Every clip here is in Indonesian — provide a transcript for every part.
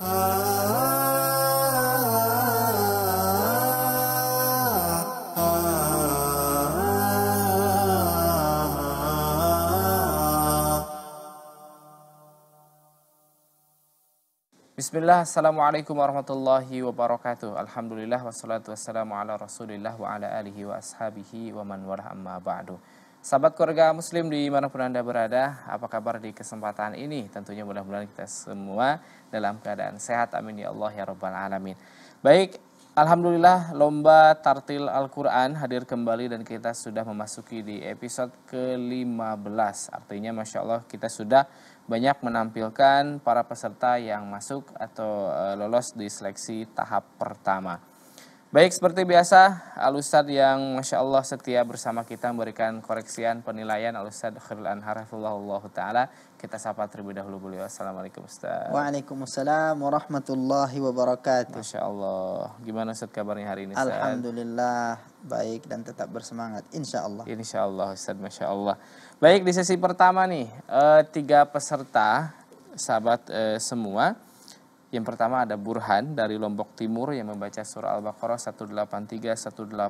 Bismillah, Assalamualaikum warahmatullahi wabarakatuh. Alhamdulillah, wassalatu wassalamu ala rasulillah wa ala alihi wa ashabihi wa man warah amma ba'du. Sahabat keluarga muslim di pun Anda berada, apa kabar di kesempatan ini? Tentunya mudah-mudahan kita semua dalam keadaan sehat. Amin ya Allah ya Rabbal Alamin. Baik, Alhamdulillah lomba tartil Al-Quran hadir kembali dan kita sudah memasuki di episode ke-15. Artinya Masya Allah kita sudah banyak menampilkan para peserta yang masuk atau eh, lolos di seleksi tahap pertama. Baik seperti biasa Alustad yang Masya Allah setia bersama kita memberikan koreksian penilaian Alustad Khairul Anhar Ta'ala Kita sapa terlebih dahulu beliau Assalamualaikum Ustaz Waalaikumsalam warahmatullahi wabarakatuh Masya Allah Gimana Ustaz kabarnya hari ini Ustaz? Alhamdulillah baik dan tetap bersemangat Insya Allah Insya Allah Ustaz Masya Allah Baik di sesi pertama nih eh, Tiga peserta sahabat eh, semua yang pertama ada Burhan dari Lombok Timur yang membaca surah Al-Baqarah 183 184.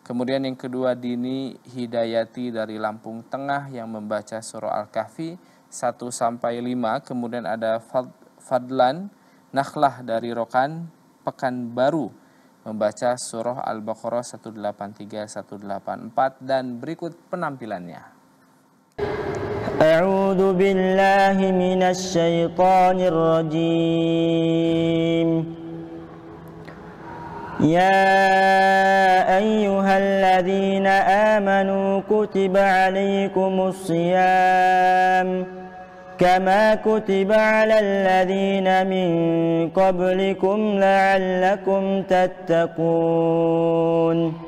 Kemudian yang kedua Dini Hidayati dari Lampung Tengah yang membaca surah Al-Kahfi 1 sampai 5. Kemudian ada Fadlan Nakhlah dari Rokan Pekanbaru membaca surah Al-Baqarah 183 184 dan berikut penampilannya. أعوذ بالله من الشيطان الرجيم يا أيها الذين آمنوا كتب عليكم الصيام كما كتب على الذين من قبلكم لعلكم تتقون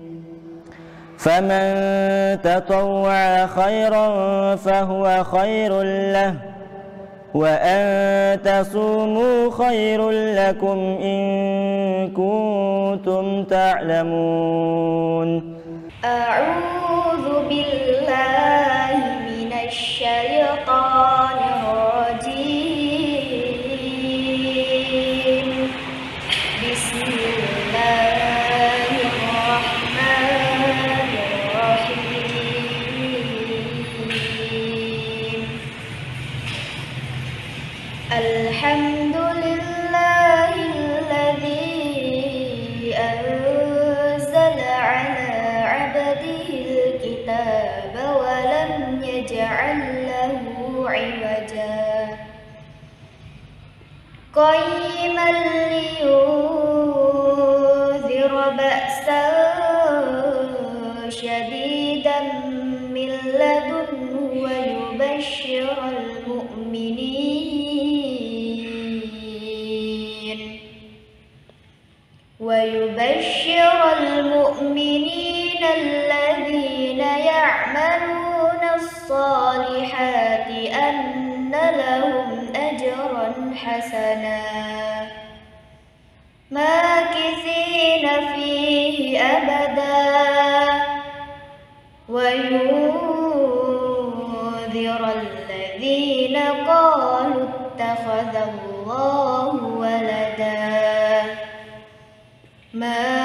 فمن تطوع خيرا فهو خير له وأن تصوموا خير لكم إن كنتم تعلمون أعوذ بالله من الشيطان الرجيم قيما لينذر بأسا شديدا من لدنه ويبشر man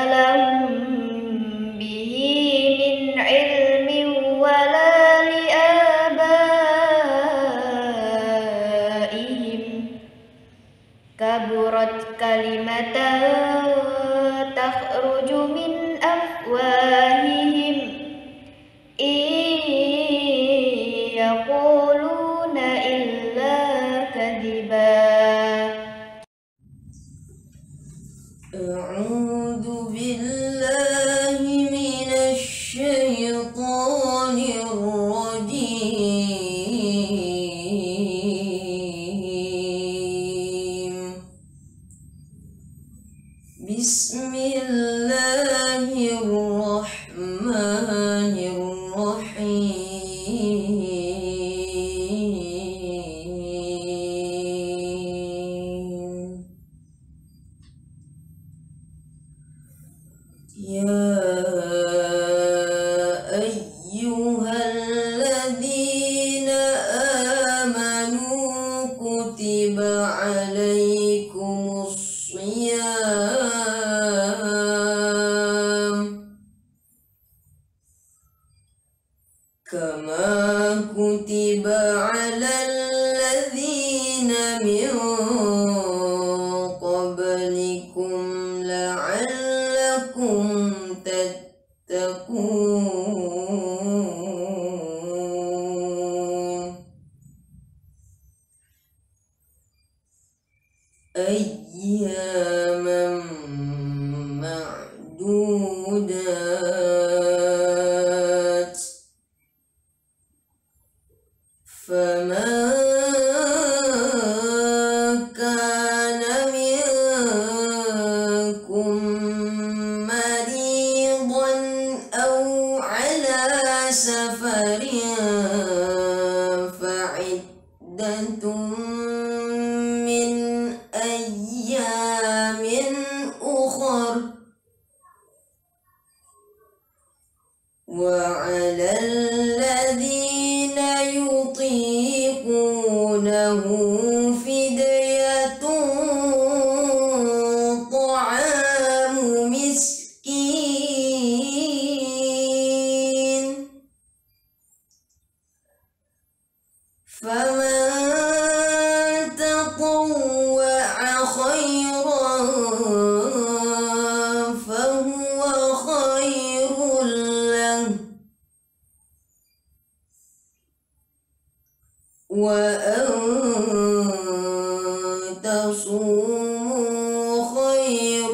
خير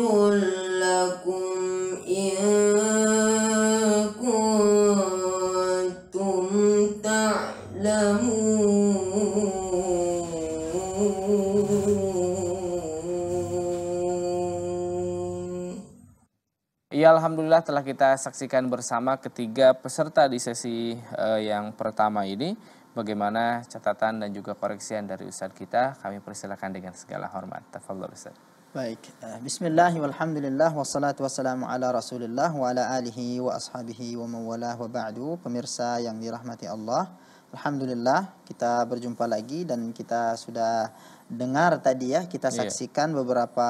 لكم إن كنتم Ya Alhamdulillah telah kita saksikan bersama ketiga peserta di sesi uh, yang pertama ini Bagaimana catatan dan juga koreksian dari Ustadz kita? Kami persilakan dengan segala hormat. Tafadhol Ustadz. Baik, eh, Bismillahirrahmanirrahim. wassalatu wassalamu ala rasulillah wa ala alihi wa ashabihi wa mawalah wa ba'du Pemirsa yang dirahmati Allah Alhamdulillah kita berjumpa lagi dan kita sudah dengar tadi ya Kita iya. saksikan yeah. beberapa,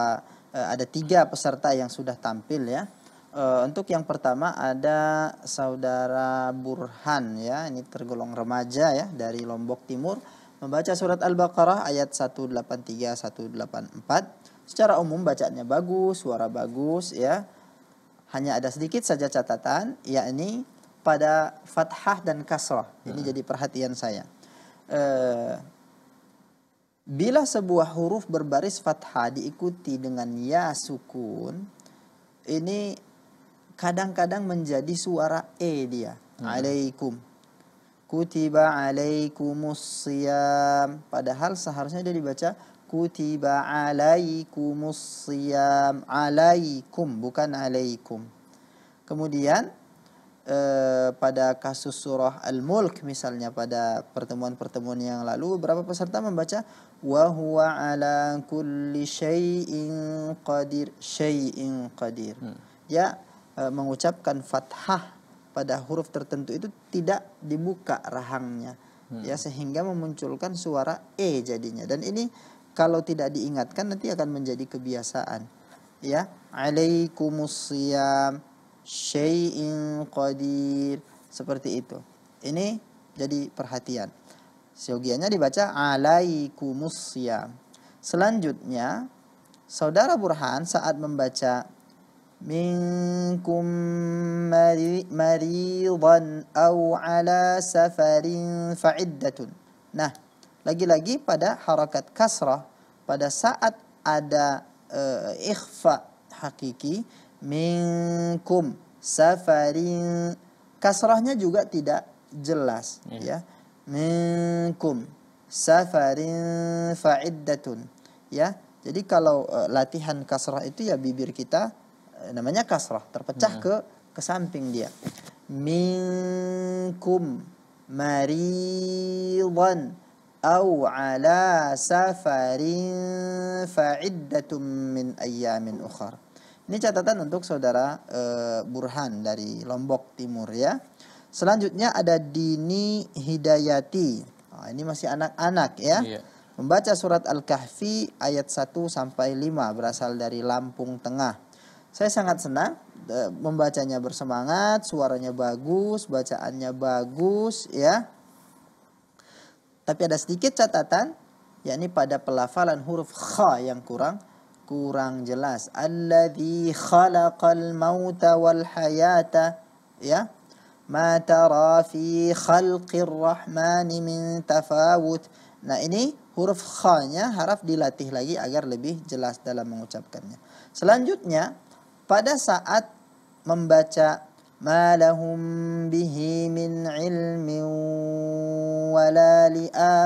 eh, ada tiga peserta yang sudah tampil ya Uh, untuk yang pertama ada saudara Burhan ya, ini tergolong remaja ya dari Lombok Timur membaca surat Al-Baqarah ayat 183 184. Secara umum bacanya bagus, suara bagus ya. Hanya ada sedikit saja catatan yakni pada fathah dan kasrah. Ini hmm. jadi perhatian saya. Uh, bila sebuah huruf berbaris fathah diikuti dengan ya sukun, ini kadang-kadang menjadi suara e dia. Hmm. Alaikum. Kutiba alaikumus siyam. Padahal seharusnya dia dibaca kutiba alaikumus siyam. Alaikum bukan alaikum. Kemudian Uh, pada kasus surah Al-Mulk misalnya pada pertemuan-pertemuan yang lalu beberapa peserta membaca wa huwa ala kulli syai'in qadir syai'in qadir. Hmm. Ya e, mengucapkan fathah pada huruf tertentu itu tidak dibuka rahangnya hmm. ya sehingga memunculkan suara e jadinya dan ini kalau tidak diingatkan nanti akan menjadi kebiasaan ya alaikumusiyam syai'in qadir seperti itu ini jadi perhatian seogianya dibaca alaikumusiyam selanjutnya saudara Burhan saat membaca منكم مريضا أو على سفر فعدة Nah, lagi-lagi pada harakat kasrah pada saat ada uh, ikhfa hakiki minkum safarin kasrahnya juga tidak jelas hmm. ya minkum safarin fa'iddatun ya jadi kalau uh, latihan kasrah itu ya bibir kita namanya kasrah terpecah hmm. ke ke samping dia minkum maridan أو ala safarin فعدة min أيام ukhar Ini catatan untuk saudara e, Burhan dari Lombok Timur ya. Selanjutnya ada Dini Hidayati. Nah, ini masih anak-anak ya. Iya. Membaca surat Al-Kahfi ayat 1 sampai 5 berasal dari Lampung Tengah. Saya sangat senang eh, membacanya bersemangat, suaranya bagus, bacaannya bagus ya. Tapi ada sedikit catatan yakni pada pelafalan huruf kh yang kurang kurang jelas. Alladzi khalaqal mauta wal hayata ya. Ma tara fi khalqir rahmani min tafawut. Nah, ini huruf kh nya harap dilatih lagi agar lebih jelas dalam mengucapkannya. Selanjutnya pada saat membaca malahum bihi min ilmin wala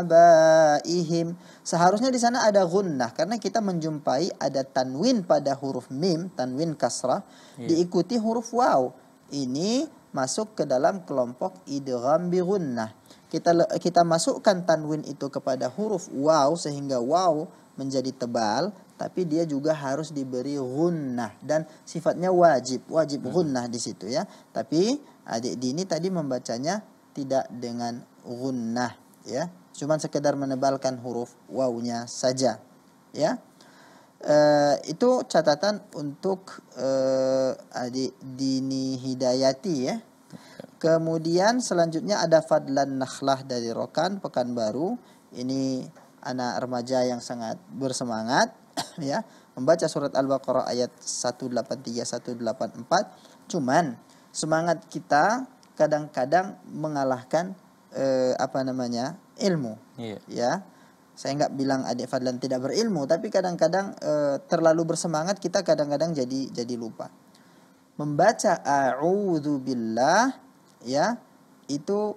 abaihim seharusnya di sana ada gunnah karena kita menjumpai ada tanwin pada huruf mim tanwin kasrah yeah. diikuti huruf waw ini masuk ke dalam kelompok idgham bi gunnah kita kita masukkan tanwin itu kepada huruf waw sehingga waw menjadi tebal tapi dia juga harus diberi gunnah dan sifatnya wajib wajib hmm. gunnah di situ ya tapi adik dini tadi membacanya tidak dengan gunnah ya cuman sekedar menebalkan huruf wawnya saja ya e, itu catatan untuk e, adik dini hidayati ya kemudian selanjutnya ada fadlan nakhlah dari rokan pekanbaru ini anak remaja yang sangat bersemangat ya membaca surat Al-Baqarah ayat 183-184 cuman semangat kita kadang-kadang mengalahkan eh, apa namanya ilmu yeah. ya saya nggak bilang adik Fadlan tidak berilmu tapi kadang-kadang eh, terlalu bersemangat kita kadang-kadang jadi jadi lupa membaca a'udzubillah ya itu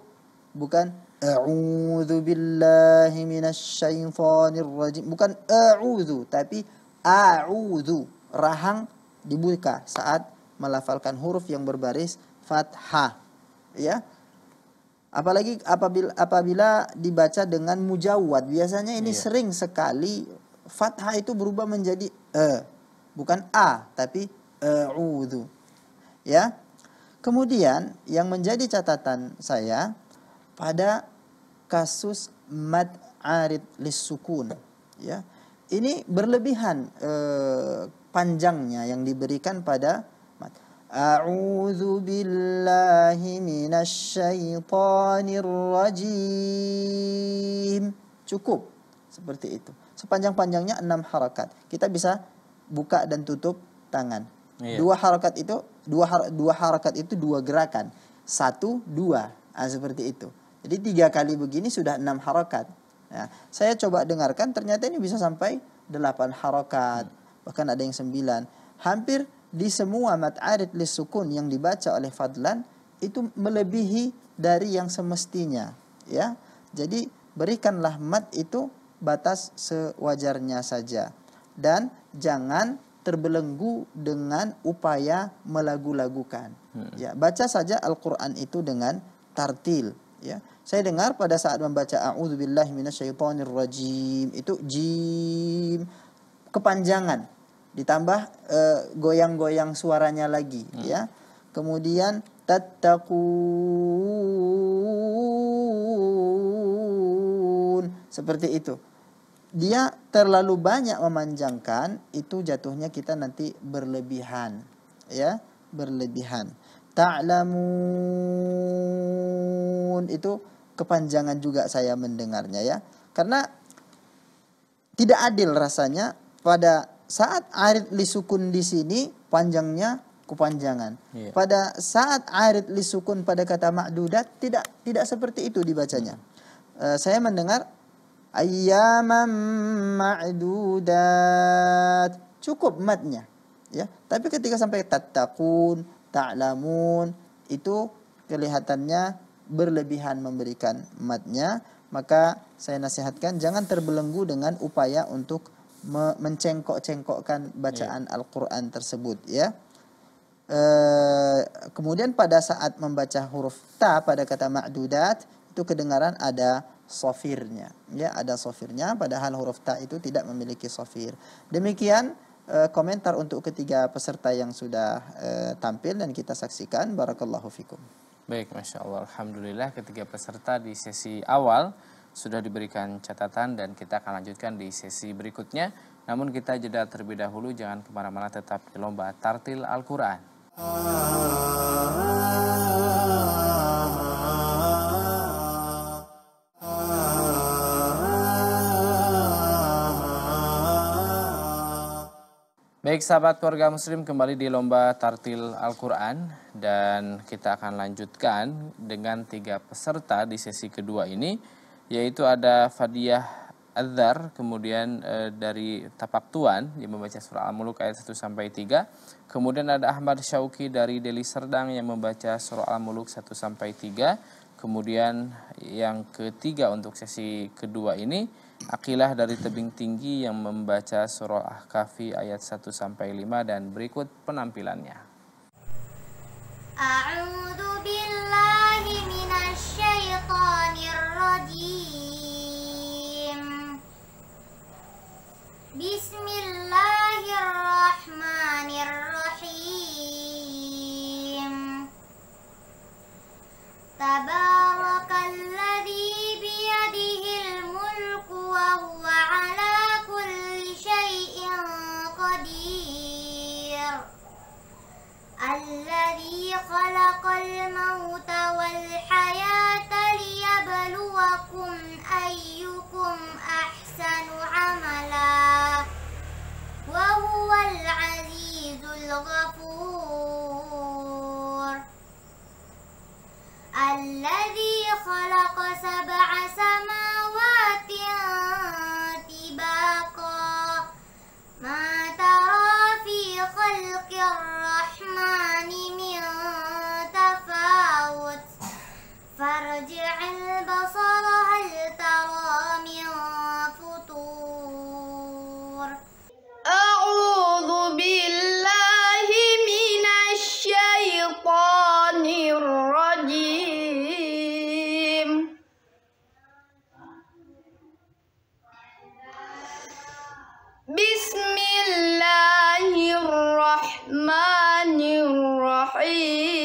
bukan A'udzu billahi minasyaitonir rajim. Bukan a'udzu tapi a'udzu. Rahang dibuka saat melafalkan huruf yang berbaris fathah. Ya. Apalagi apabila apabila dibaca dengan mujawad. Biasanya ini iya. sering sekali fathah itu berubah menjadi e. Bukan a tapi a'udzu. Ya. Kemudian yang menjadi catatan saya pada kasus mad arid lisukun ya ini berlebihan eh, panjangnya yang diberikan pada mad A'udzu billahi minasyaitonir rajim. Cukup seperti itu. Sepanjang-panjangnya enam harakat. Kita bisa buka dan tutup tangan. Iya. Dua harakat itu dua har, dua harakat itu dua gerakan. Satu, dua. Nah, seperti itu. Jadi tiga kali begini sudah enam harokat. Ya, saya coba dengarkan ternyata ini bisa sampai delapan harokat. Bahkan ada yang sembilan. Hampir di semua mat'arid li sukun yang dibaca oleh Fadlan itu melebihi dari yang semestinya. ya Jadi berikanlah mat itu batas sewajarnya saja. Dan jangan terbelenggu dengan upaya melagu-lagukan. Hmm. Ya, baca saja Al-Qur'an itu dengan tartil ya saya dengar pada saat membaca auzubillahi minasyaitonirrajim itu jim kepanjangan ditambah goyang eh, goyang-goyang suaranya lagi hmm. ya kemudian tattaqun seperti itu dia terlalu banyak memanjangkan itu jatuhnya kita nanti berlebihan ya berlebihan ta'lamun itu kepanjangan juga saya mendengarnya ya karena tidak adil rasanya pada saat arid lisukun di sini panjangnya kepanjangan Iya. pada saat arid lisukun pada kata ma'dudat tidak tidak seperti itu dibacanya uh, saya mendengar ayyaman ma'dudat cukup matnya ya tapi ketika sampai tatakun ta'lamun itu kelihatannya berlebihan memberikan matnya maka saya nasihatkan jangan terbelenggu dengan upaya untuk mencengkok-cengkokkan bacaan yeah. Al-Qur'an tersebut ya. E, kemudian pada saat membaca huruf ta pada kata ma'dudat itu kedengaran ada sofirnya ya ada sofirnya padahal huruf ta itu tidak memiliki sofir. Demikian Eh, komentar untuk ketiga peserta yang sudah eh, tampil dan kita saksikan. Barakallahu fikum. Baik, Masya Allah. Alhamdulillah ketiga peserta di sesi awal sudah diberikan catatan dan kita akan lanjutkan di sesi berikutnya. Namun kita jeda terlebih dahulu, jangan kemana-mana tetap di Lomba Tartil Al-Quran. Ah. Baik sahabat warga muslim kembali di lomba tartil Al-Quran dan kita akan lanjutkan dengan tiga peserta di sesi kedua ini yaitu ada Fadiah Azhar kemudian e, dari Tapak Tuan yang membaca surah Al-Muluk ayat 1 sampai 3 kemudian ada Ahmad Syauki dari Deli Serdang yang membaca surah Al-Muluk 1 sampai 3 kemudian yang ketiga untuk sesi kedua ini Akilah dari tebing tinggi yang membaca surah Ahkafi ayat 1 sampai 5 dan berikut penampilannya. A'udzu billahi minasyaitonir rajim. Bismillahirrahmanirrahim. Tabarakalladzi وهو على كل شيء قدير الذي خلق الموت والحياة ليبلوكم أيكم أحسن عملا وهو العزيز الغفور الذي خلق سبع سماوات فارجع البصر هل ترى من فطور أعوذ بالله من الشيطان الرجيم بسم الله الرحمن الرحيم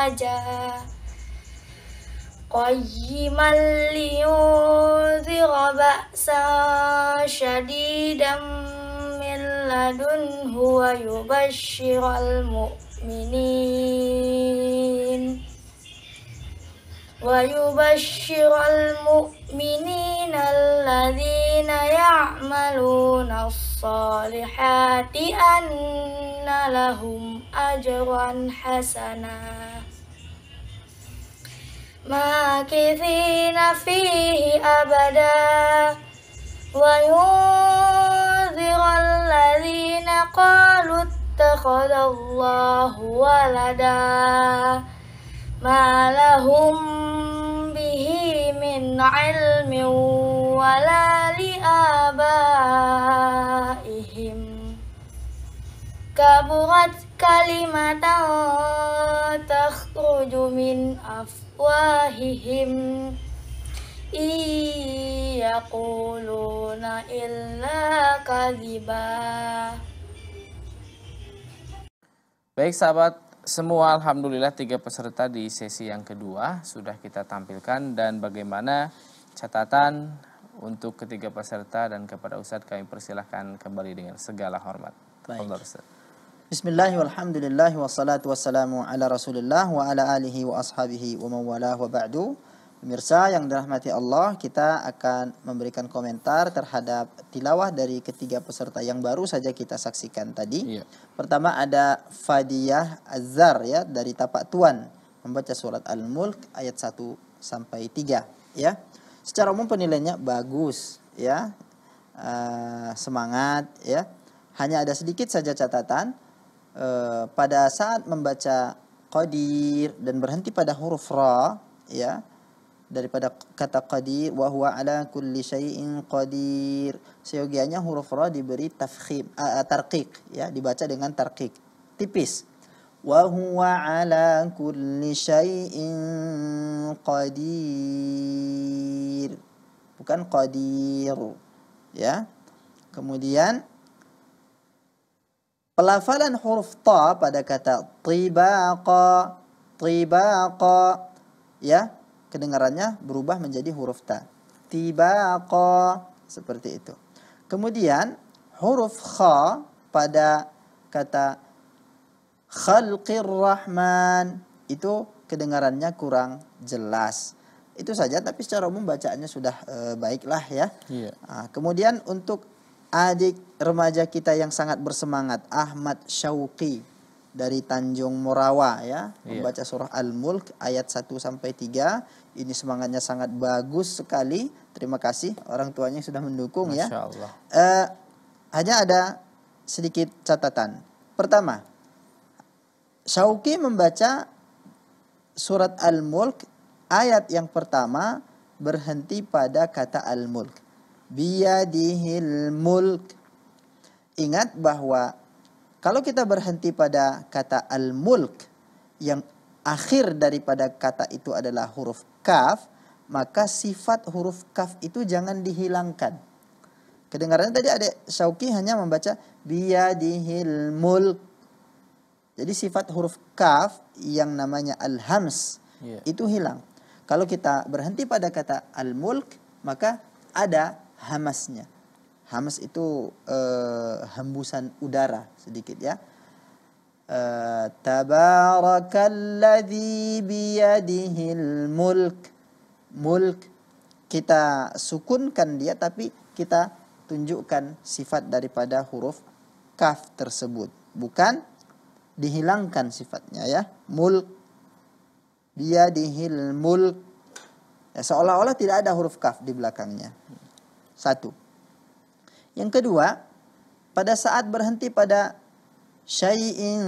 aja Qayyiman liyudhira ba'sa syadidam min ladun huwa yubashiral mu'minin Wa yubashiral mu'minin alladhina ya'maluna salihati an nalahum ajran hasana makithina fihi abada wa yunzirul ladhina qalu takhadallahu walada ma lahum bihi min ilmin wala li abaihim kabuhat kalimatan takhruju min af أفواههم إن يقولون إلا Baik sahabat semua Alhamdulillah tiga peserta di sesi yang kedua sudah kita tampilkan dan bagaimana catatan untuk ketiga peserta dan kepada Ustadz kami persilahkan kembali dengan segala hormat. Baik. Allah, Bismillahirrahmanirrahim. wassalatu wassalamu ala rasulillah wa ala alihi wa ashabihi wa mawalah wa ba'du Pemirsa yang dirahmati Allah kita akan memberikan komentar terhadap tilawah dari ketiga peserta yang baru saja kita saksikan tadi iya. Pertama ada Fadiyah Azhar ya dari Tapak Tuan membaca surat Al-Mulk ayat 1 sampai 3 ya Secara umum penilaiannya bagus ya uh, semangat ya hanya ada sedikit saja catatan e, pada saat membaca qadir dan berhenti pada huruf ra ya daripada kata qadir wa huwa ala kulli syai'in qadir seyogianya huruf ra diberi tafkhim uh, tarqiq ya dibaca dengan tarqiq tipis wa huwa ala kulli syai'in qadir bukan qadir ya kemudian Pelafalan huruf ta pada kata tibaqa, tibaqa ya, kedengarannya berubah menjadi huruf ta. Tibaqa seperti itu. Kemudian huruf kha pada kata khalqir rahman itu kedengarannya kurang jelas. Itu saja tapi secara umum bacaannya sudah e, baiklah ya. Iya. Nah, kemudian untuk adik remaja kita yang sangat bersemangat Ahmad Syauqi dari Tanjung Morawa ya iya. membaca surah Al-Mulk ayat 1 sampai 3 ini semangatnya sangat bagus sekali terima kasih orang tuanya sudah mendukung ya. Masya ya Uh, hanya ada sedikit catatan pertama Syauqi membaca surat Al-Mulk ayat yang pertama berhenti pada kata Al-Mulk biyadihil mulk. Ingat bahwa kalau kita berhenti pada kata al-mulk yang akhir daripada kata itu adalah huruf kaf, maka sifat huruf kaf itu jangan dihilangkan. Kedengarannya tadi ada Syauki hanya membaca biyadihil mulk. Jadi sifat huruf kaf yang namanya al-hams yeah. itu hilang. Kalau kita berhenti pada kata al-mulk, maka ada hamasnya. Hamas itu uh, hembusan udara sedikit ya. Uh, eh, Tabarakalladzi biyadihil mulk. Mulk kita sukunkan dia tapi kita tunjukkan sifat daripada huruf kaf tersebut. Bukan dihilangkan sifatnya ya. Mulk biyadihil mulk. Ya, seolah-olah tidak ada huruf kaf di belakangnya. Satu. Yang kedua, pada saat berhenti pada syai'in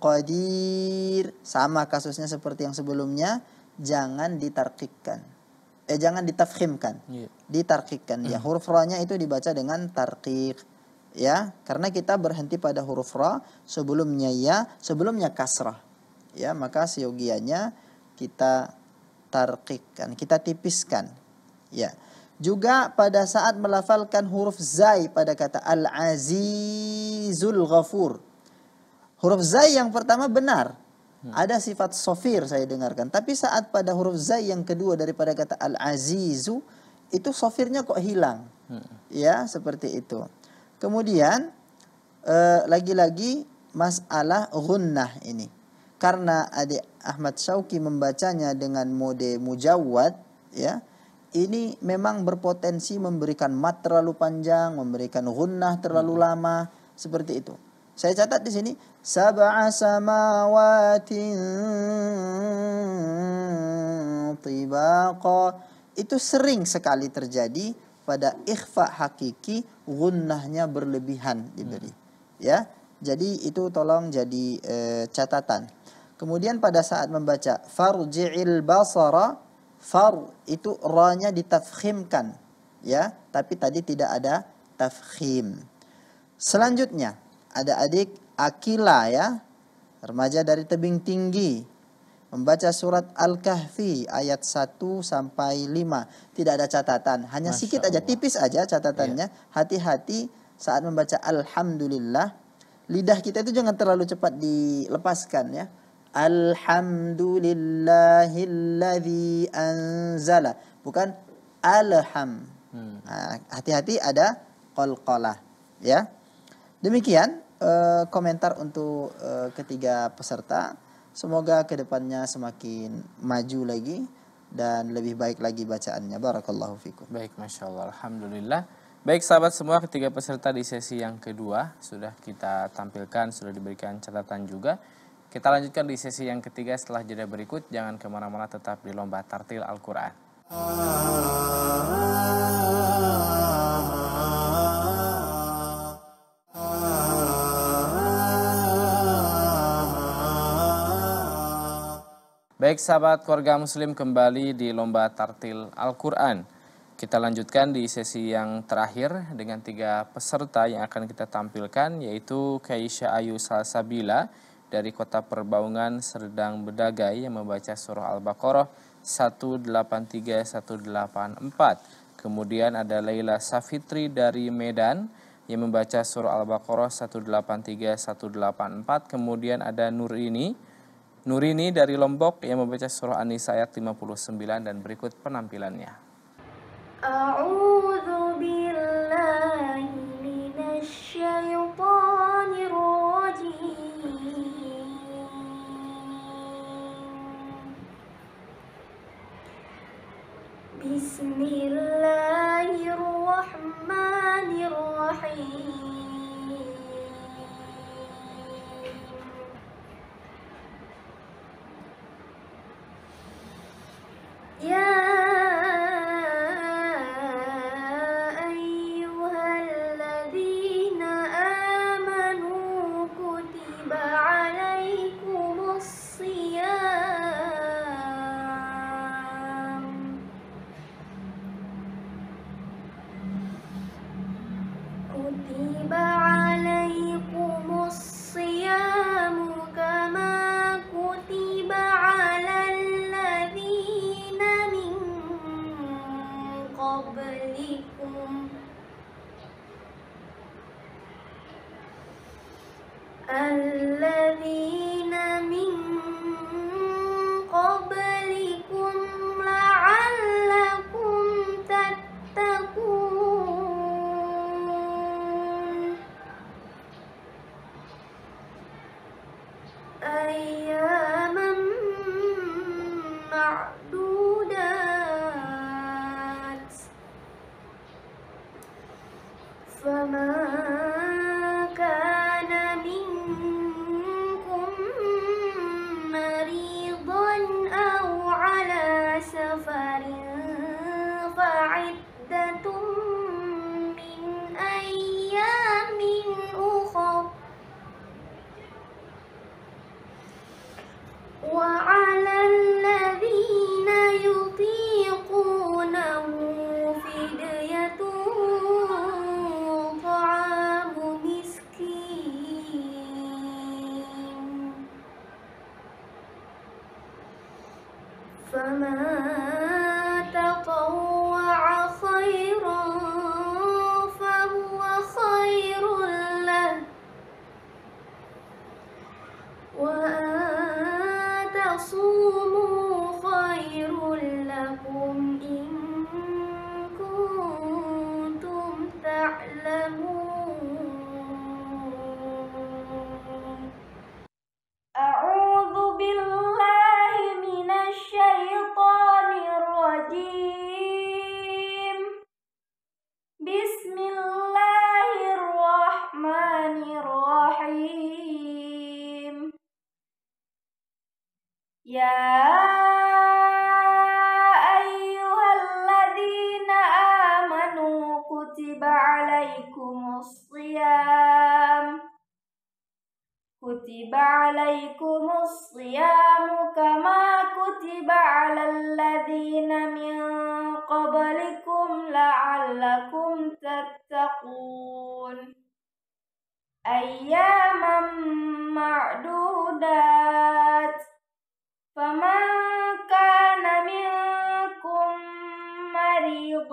qadir. Sama kasusnya seperti yang sebelumnya, jangan ditarkikkan. Eh jangan ditafkhimkan. Yeah. Ditarkikkan. Ya, hmm. huruf ra-nya itu dibaca dengan tarkik. Ya, karena kita berhenti pada huruf ra, sebelumnya ya, sebelumnya kasrah. Ya, maka seyogianya kita tarkikkan, kita tipiskan. Ya. Juga pada saat melafalkan huruf zai pada kata al-azizul ghafur. Huruf zai yang pertama benar. Hmm. Ada sifat sofir saya dengarkan. Tapi saat pada huruf zai yang kedua daripada kata al-azizu. Itu sofirnya kok hilang. Hmm. Ya seperti itu. Kemudian eh, lagi-lagi masalah gunnah ini. Karena adik Ahmad Syauki membacanya dengan mode mujawad. Ya ini memang berpotensi memberikan mat terlalu panjang, memberikan gunnah terlalu hmm. lama, seperti itu. Saya catat di sini sab'a samawatin tibaqa. Itu sering sekali terjadi pada ikhfa hakiki gunnahnya berlebihan diberi. Hmm. Ya. Jadi itu tolong jadi e, catatan. Kemudian pada saat membaca farji'il basara far itu ra-nya ditafkhimkan ya, tapi tadi tidak ada tafkhim. Selanjutnya ada adik Akila ya, remaja dari tebing tinggi membaca surat Al-Kahfi ayat 1 sampai 5. Tidak ada catatan, hanya Masya sedikit aja, tipis aja catatannya. Iya. Hati-hati ya. saat membaca alhamdulillah. Lidah kita itu jangan terlalu cepat dilepaskan ya Alhamdulillahilladzi anzala. Bukan alham. Hmm. hati hati-hati ada kolkolah. Ya. Demikian uh, komentar untuk uh, ketiga peserta. Semoga kedepannya semakin maju lagi dan lebih baik lagi bacaannya. Barakallahu fikum. Baik, Masya Allah. Alhamdulillah. Baik sahabat semua ketiga peserta di sesi yang kedua sudah kita tampilkan, sudah diberikan catatan juga. Kita lanjutkan di sesi yang ketiga setelah jeda berikut. Jangan kemana-mana tetap di Lomba Tartil Al-Quran. Baik sahabat keluarga muslim kembali di Lomba Tartil Al-Quran. Kita lanjutkan di sesi yang terakhir dengan tiga peserta yang akan kita tampilkan yaitu Kaisha Ayu Salsabila, dari kota Perbaungan Serdang Bedagai yang membaca surah Al-Baqarah 183-184. Kemudian ada Laila Safitri dari Medan yang membaca surah Al-Baqarah 183-184. Kemudian ada Nurini Nurini dari Lombok yang membaca surah An-Nisa ayat 59 dan berikut penampilannya. Uh, بسم الله Allah.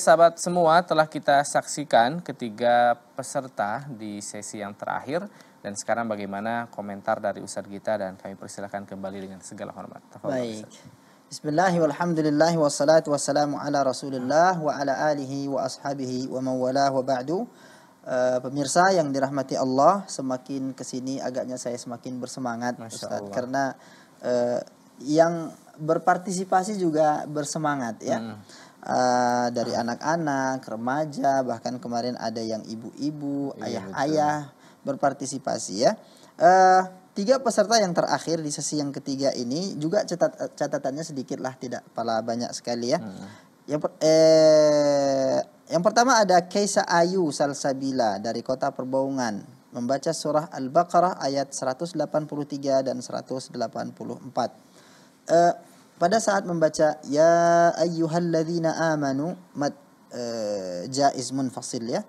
Baik sahabat semua telah kita saksikan ketiga peserta di sesi yang terakhir dan sekarang bagaimana komentar dari Ustadz Gita dan kami persilahkan kembali dengan segala hormat. Tafadol, Baik. Bismillahirrahmanirrahim. Wassalatu wassalamu ala rasulillah wa ala alihi wa ashabihi wa mawalah wa ba'du. Uh, pemirsa yang dirahmati Allah, semakin kesini agaknya saya semakin bersemangat Masya Ustaz. Allah. Karena uh, yang berpartisipasi juga bersemangat ya. Hmm Eh, dari ah. anak-anak, remaja, bahkan kemarin ada yang ibu-ibu, iya, ayah-ayah berpartisipasi ya. Uh, tiga peserta yang terakhir di sesi yang ketiga ini juga catat eh, catatannya sedikit lah, tidak pala banyak sekali ya. Hmm. Yang per, eh, yang pertama ada Kaisa Ayu Salsabila dari Kota Perbaungan membaca surah Al-Baqarah ayat 183 dan 184. Uh, pada saat membaca ya ayyuhalladzina amanu mat e, jaiz munfasil ya.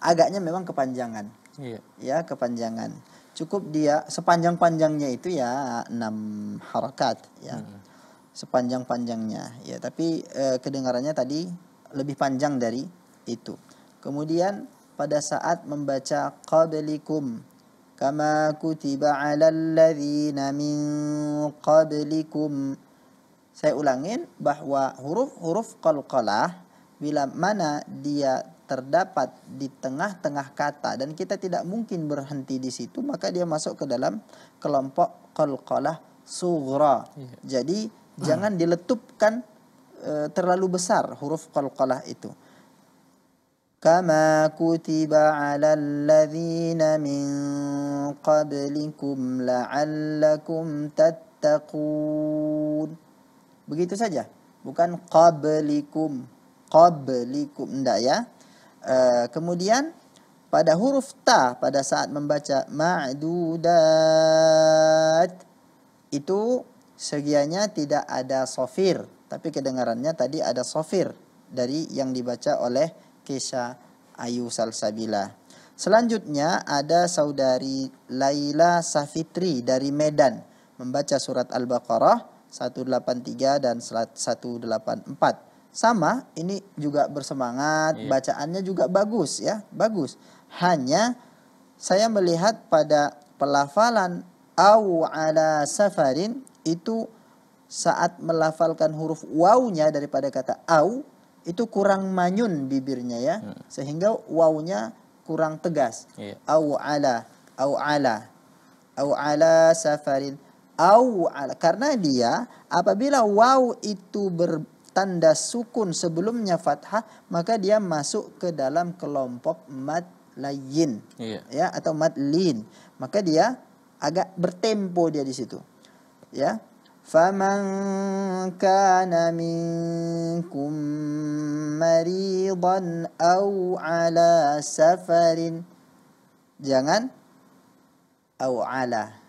Agaknya memang kepanjangan. Iya. Ya, kepanjangan. Cukup dia sepanjang-panjangnya itu ya 6 harakat ya. Hmm. Sepanjang-panjangnya ya, tapi e, kedengarannya tadi lebih panjang dari itu. Kemudian pada saat membaca qablikum kama kutiba alal ladzina min qablikum saya ulangin bahwa huruf-huruf qalqalah bila mana dia terdapat di tengah-tengah kata dan kita tidak mungkin berhenti di situ maka dia masuk ke dalam kelompok qalqalah sughra. Iya. Jadi hmm. jangan diletupkan e, terlalu besar huruf qalqalah itu. Kama kutiba على الذين min qablikum la'allakum tattaqun. Begitu saja. Bukan qablikum. Qablikum. ndak ya. e, kemudian pada huruf ta pada saat membaca ma'dudat itu segianya tidak ada sofir. Tapi kedengarannya tadi ada sofir dari yang dibaca oleh Kisha Ayu Salsabila. Selanjutnya ada saudari Laila Safitri dari Medan membaca surat Al-Baqarah 183 dan 184. Sama, ini juga bersemangat, yeah. bacaannya juga bagus ya, bagus. Hanya saya melihat pada pelafalan au ala safarin itu saat melafalkan huruf wawnya daripada kata au itu kurang manyun bibirnya ya hmm. sehingga wawnya kurang tegas yeah. au ala au ala au ala safarin au karena dia apabila waw itu bertanda sukun sebelumnya fathah maka dia masuk ke dalam kelompok mad lain iya. ya atau mad lin maka dia agak bertempo dia di situ ya faman kana minkum maridan au ala safarin jangan au ala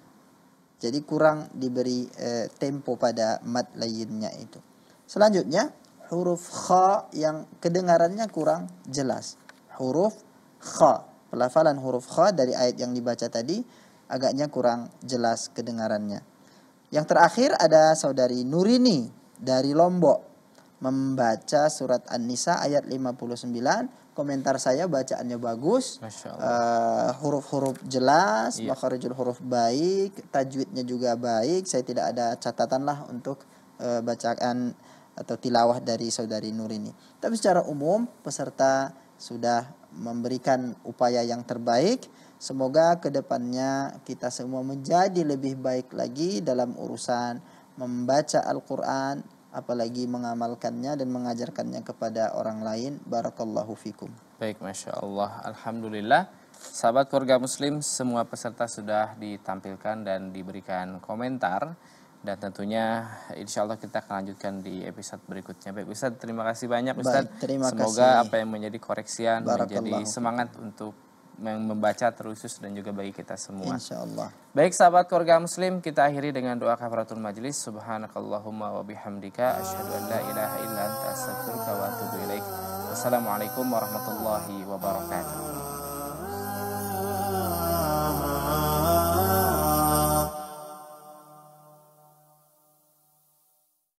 jadi kurang diberi e, tempo pada mat lainnya itu. Selanjutnya huruf kha yang kedengarannya kurang jelas. Huruf kha. Pelafalan huruf kha dari ayat yang dibaca tadi agaknya kurang jelas kedengarannya. Yang terakhir ada saudari Nurini dari Lombok membaca surat An-Nisa ayat 59. Komentar saya bacaannya bagus. huruf eh, huruf-huruf jelas, iya. makharijul huruf baik, tajwidnya juga baik. Saya tidak ada catatan lah untuk uh, bacaan atau tilawah dari saudari Nur ini. Tapi secara umum peserta sudah memberikan upaya yang terbaik. Semoga kedepannya kita semua menjadi lebih baik lagi dalam urusan membaca Al-Quran, apalagi mengamalkannya dan mengajarkannya kepada orang lain. Barakallahu fikum. Baik, Masya Allah. Alhamdulillah. Sahabat keluarga muslim, semua peserta sudah ditampilkan dan diberikan komentar. Dan tentunya insya Allah kita akan lanjutkan di episode berikutnya. Baik Ustaz, terima kasih banyak Ustaz. Baik, terima Semoga kasih. apa yang menjadi koreksian, menjadi semangat untuk yang membaca terusus dan juga bagi kita semua. Insya Allah. Baik sahabat keluarga muslim, kita akhiri dengan doa kafaratul majlis. Subhanakallahumma wa bihamdika asyhadu an la ilaha illa anta astaghfiruka wa atubu ilaik. Wassalamualaikum warahmatullahi wabarakatuh.